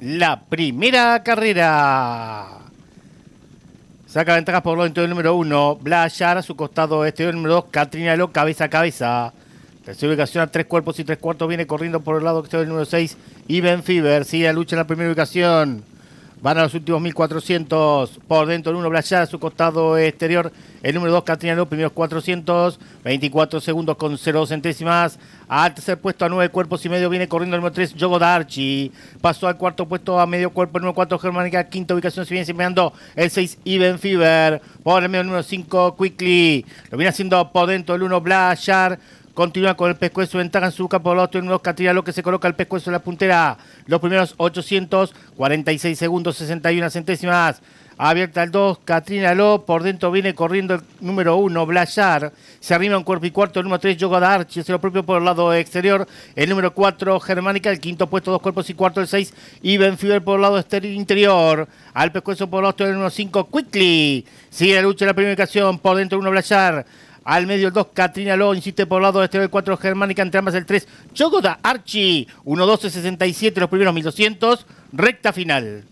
la primera carrera. Saca ventajas por dentro del número 1. Blayar a su costado este el número 2. Catrina Lo cabeza a cabeza. Tercera ubicación a tres cuerpos y tres cuartos. Viene corriendo por el lado exterior del número 6. Iben Fieber. sigue la lucha en la primera ubicación. Van a los últimos 1400 por dentro el 1 Blayar a su costado exterior. El número 2 López, primeros 400, 24 segundos con 0 centésimas. Al tercer puesto a 9 cuerpos y medio viene corriendo el número 3 Yogo Darchi. Pasó al cuarto puesto a medio cuerpo el número 4 Germánica. Quinta ubicación se viene el 6 Iben Fever. Por el medio el número 5 Quickly. Lo viene haciendo por dentro el 1 Blayar. Continúa con el pescuezo en Taganzuca por los catrina lo que se coloca el pescuezo en la puntera. Los primeros 846 segundos, 61 centésimas. Abierta el 2, Catrina lo Por dentro viene corriendo el número 1, Blayar. Se arriba un cuerpo y cuarto. El número 3, Yoga Darchi. Se lo propio por el lado exterior. El número 4, Germánica. El quinto puesto, dos cuerpos y cuarto. El 6, Iben Fiber por el lado interior. Al pescuezo por el lado el número 5, Quickly. Sigue la lucha en la primera ubicación. Por dentro, 1, Blayar. Al medio el 2, Catrina Lo, insiste por lado este el 4, Germánica, entre ambas el 3, Chogoda, Archie, 1, 12, 67, los primeros 1200, recta final.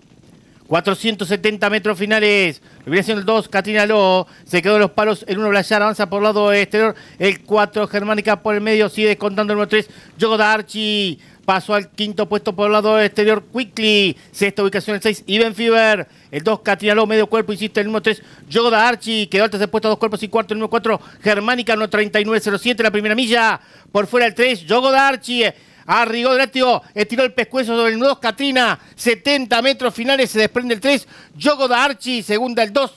470 metros finales. el 2, Catrina Ló. Se quedó los palos. El 1, Blayar. Avanza por el lado exterior. El 4, Germánica por el medio. Sigue descontando el número 3, Yogo Archi. Pasó al quinto puesto por el lado exterior, Quickly. Sexta ubicación, el 6, Ivan Fiber. El 2, Catrina Ló. medio cuerpo, insiste. El número 3, Yogoda Archi. Quedó al tercer puesto, dos cuerpos y cuarto. El número 4, Germánica, 1.39.07, la primera milla. Por fuera el 3, Yogoda Archi. Arrigó, ah, de estiró el pescuezo sobre el 2, Catrina, 70 metros finales, se desprende el 3, Yogo da Archi, segunda el 2,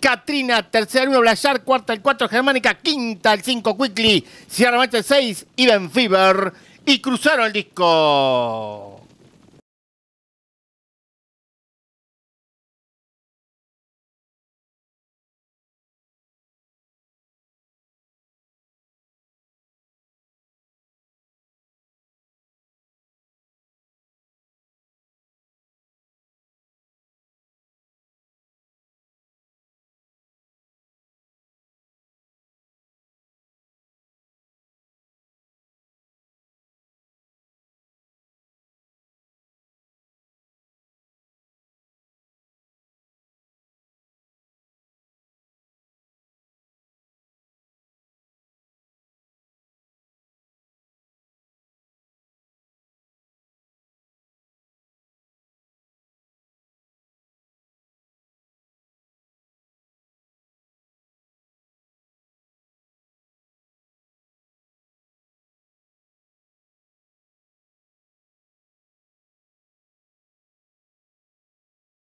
Catrina, tercera el 1, Blayar, cuarta el 4, Germánica, quinta el 5, Quickly, cierra el 6, Ivan Fever, y cruzaron el disco.